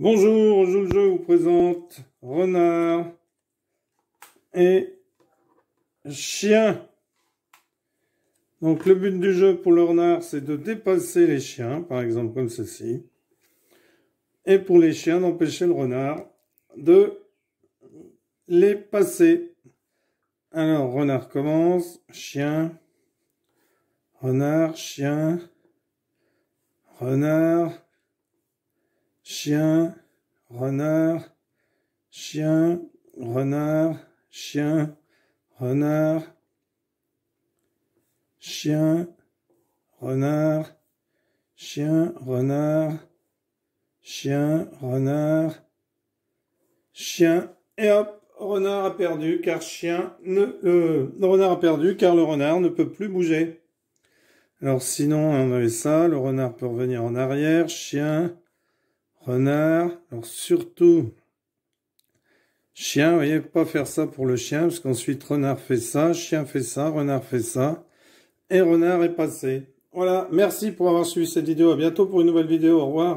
Bonjour, aujourd'hui je vous présente renard et chien. Donc le but du jeu pour le renard, c'est de dépasser les chiens, par exemple comme ceci. Et pour les chiens, d'empêcher le renard de les passer. Alors, renard commence, chien, renard, chien, renard, chien, renard, chien, renard, chien, renard, chien, renard, chien, renard, chien, renard, chien, et hop, renard a perdu car chien ne, le euh, renard a perdu car le renard ne peut plus bouger. Alors sinon, on avait ça, le renard peut revenir en arrière, chien, renard. Alors surtout, chien, vous voyez, pas faire ça pour le chien, parce qu'ensuite renard fait ça, chien fait ça, renard fait ça, et renard est passé. Voilà, merci pour avoir suivi cette vidéo, à bientôt pour une nouvelle vidéo, au revoir.